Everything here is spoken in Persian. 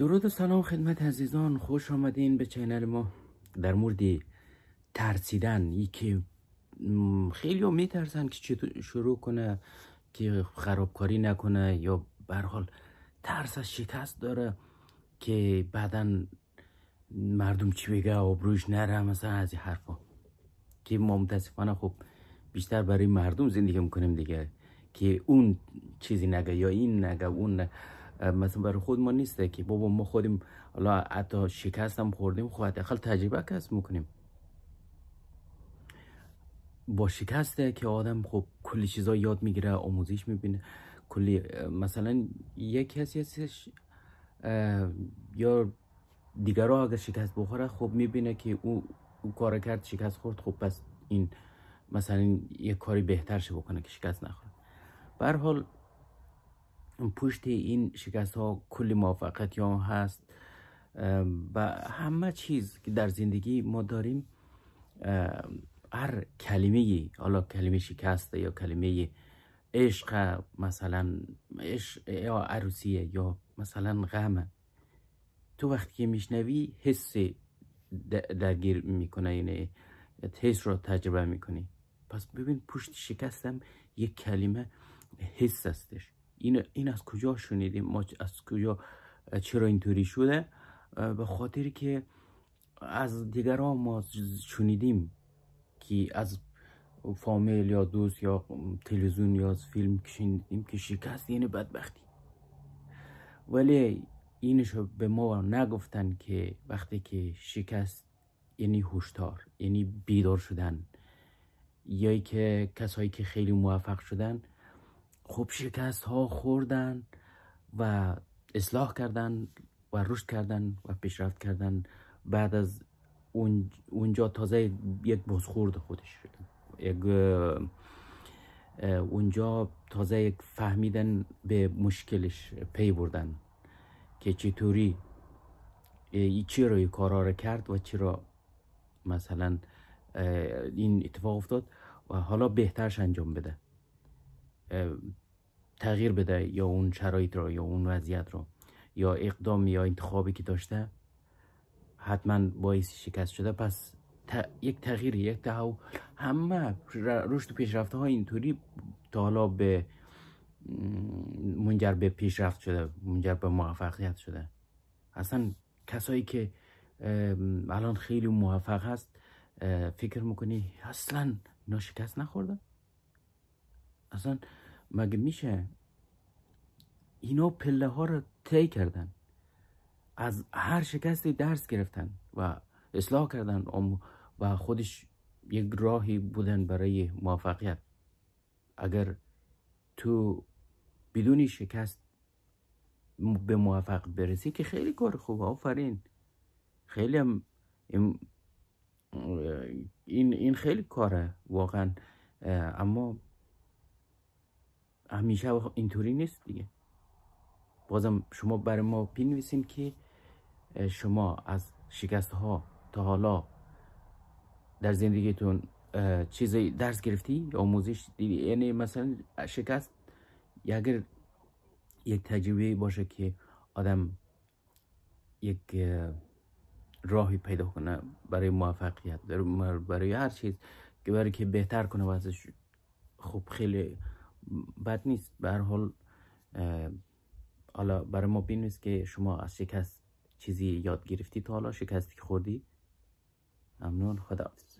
درود و سلام خدمت عزیزان خوش آمدین به چینل ما در مورد ترسیدن که خیلی ها میترسن که چطور شروع کنه که خرابکاری نکنه یا برحال ترس از شکست داره که بعدا مردم چی بگه آبروش نره مثلا از این حرفا که ما متاسفانه خب بیشتر برای مردم زندگی میکنیم دیگه که اون چیزی نگه یا این نگه اون نگه مثلا برای خود ما نیسته که بابا ما خودیم حالا حتی شکست هم خوردیم خب داخل تجربه کسب میکنیم با شکسته که آدم خب کلی چیزا یاد میگیره آموزش میبینه کلی مثلا یک کسی هستش یا دیگرها اگر شکست بخوره خب میبینه که او, او کار کرد شکست خورد خب پس این مثلا یک کاری بهتر شه بکنه که شکست نخوره به حال پشت این شکست ها کلی موفقیت ها هست و همه چیز که در زندگی ما داریم هر کلمه حالا کلمه شکست یا کلمه عشق مثلا عشق یا عروسیه یا مثلا غم تو وقتی که میشنوی حس درگیر میکنه یعنی حس رو تجربه میکنی پس ببین پشت شکستم یک کلمه حس هستش این, این از کجا شنیدیم ما از کجا چرا اینطوری شده به خاطر که از دیگران ما شنیدیم که از فامیل یا دوست یا تلویزیون یا از فیلم شنیدیم که شکست یعنی بدبختی ولی اینشو به ما نگفتن که وقتی که شکست یعنی هوشدار یعنی بیدار شدن یا که کسایی که خیلی موفق شدن خوب شکست ها خوردن و اصلاح کردن و رشد کردن و پیشرفت کردن بعد از اونجا تازه یک بازخورد خودش شدن یک اونجا تازه یک فهمیدن به مشکلش پی بردن که چطوری چی رو کارا کرد و چرا مثلا این اتفاق افتاد و حالا بهترش انجام بده تغییر بده یا اون شرایط را یا اون وضعیت رو یا اقدام یا انتخابی که داشته حتما باعث شکست شده پس یک تغییر یک تحول همه رشد و پیشرفته ها اینطوری تا حالا به منجر به پیشرفت شده منجر به موفقیت شده اصلا کسایی که الان خیلی موفق هست فکر میکنی اصلا ناشکست نخورده اصلا مگه میشه اینا پله ها رو طی کردن از هر شکستی درس گرفتن و اصلاح کردن و خودش یک راهی بودن برای موفقیت اگر تو بدون شکست به موفق برسی که خیلی کار خوب آفرین خیلی هم این این خیلی کاره واقعا اما همیشه خب اینطوری نیست دیگه بازم شما برای ما بینویسین که شما از شکست ها تا حالا در زندگیتون چیزی درس گرفتی آموزش دیدی یعنی مثلا شکست اگر یک تجربه باشه که آدم یک راهی پیدا کنه برای موفقیت برای هر چیز که برای که بهتر کنه واسه خوب خیلی بد نیست بر حال حالا برای ما بین نیست که شما از شکست چیزی یاد گرفتی تا حالا شکستی که خوردی ممنون خداحافظ